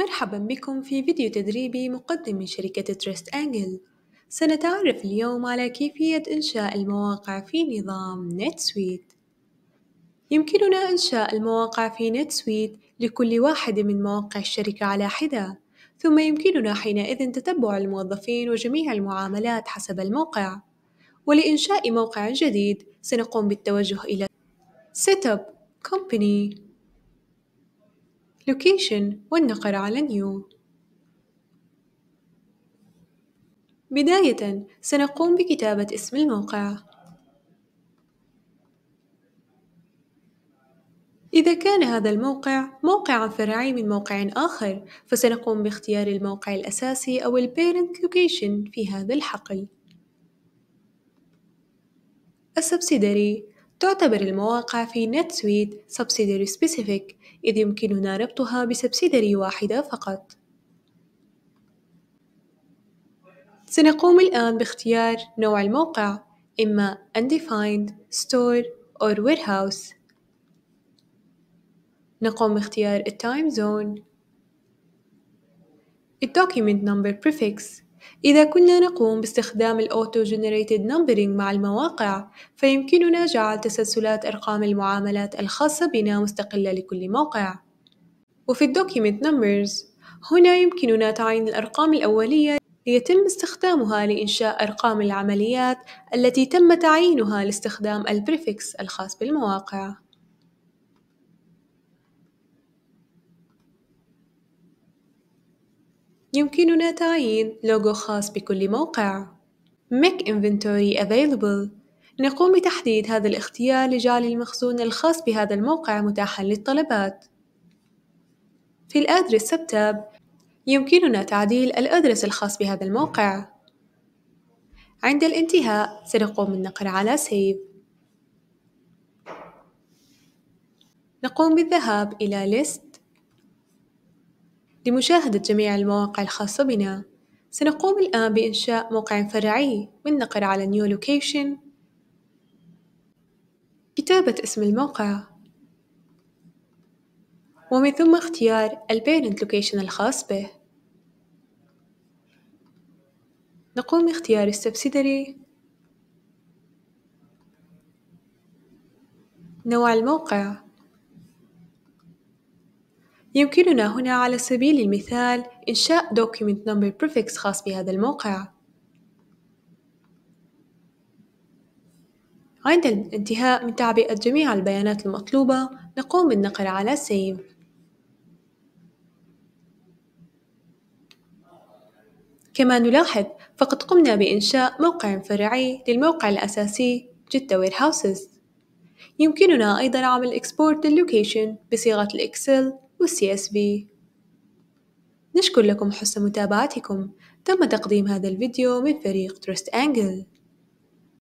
مرحبا بكم في فيديو تدريبي مقدم من شركة تريست أنجل سنتعرف اليوم على كيفية إنشاء المواقع في نظام نتسويت يمكننا إنشاء المواقع في نتسويت لكل واحد من مواقع الشركة على حدة ثم يمكننا حينئذ تتبع الموظفين وجميع المعاملات حسب الموقع ولإنشاء موقع جديد سنقوم بالتوجه إلى Setup Company لوكيشن والنقر على نيو بداية سنقوم بكتابة اسم الموقع إذا كان هذا الموقع موقعا فرعي من موقع آخر فسنقوم باختيار الموقع الأساسي أو ال Parent Location في هذا الحقل. السبسيدري تعتبر المواقع في NetSuite Subsidiary Specific إذ يمكننا ربطها بسبسيدري واحدة فقط سنقوم الآن باختيار نوع الموقع إما Undefined, Store أو Warehouse نقوم باختيار Time Zone Document Number prefix إذا كنا نقوم باستخدام الـ Auto Generated Numbering مع المواقع، فيمكننا جعل تسلسلات أرقام المعاملات الخاصة بنا مستقلة لكل موقع. وفي الـ Document Numbers، هنا يمكننا تعيين الأرقام الأولية ليتم استخدامها لإنشاء أرقام العمليات التي تم تعيينها لاستخدام البريفكس الخاص بالمواقع. يمكننا تعيين لوجو خاص بكل موقع. Make Inventory Available نقوم بتحديد هذا الاختيار لجعل المخزون الخاص بهذا الموقع متاحًا للطلبات. في الأدرس سبتاب يمكننا تعديل الأدرس الخاص بهذا الموقع. عند الانتهاء سنقوم بالنقر على Save. نقوم بالذهاب إلى List لمشاهدة جميع المواقع الخاصة بنا سنقوم الآن بإنشاء موقع فرعي من نقر على New Location كتابة اسم الموقع ومن ثم اختيار البيرنت لوكيشن الخاص به نقوم باختيار السبسيدري نوع الموقع يمكننا هنا على سبيل المثال إنشاء document number prefix خاص بهذا الموقع عند الانتهاء من تعبئة جميع البيانات المطلوبة نقوم بالنقر على Save كما نلاحظ فقد قمنا بإنشاء موقع فرعي للموقع الأساسي جدة Warehouses يمكننا أيضا عمل Export للوكيشن بصيغة الإكسل والسي اس بي نشكر لكم حسن متابعتكم تم تقديم هذا الفيديو من فريق تريست أنجل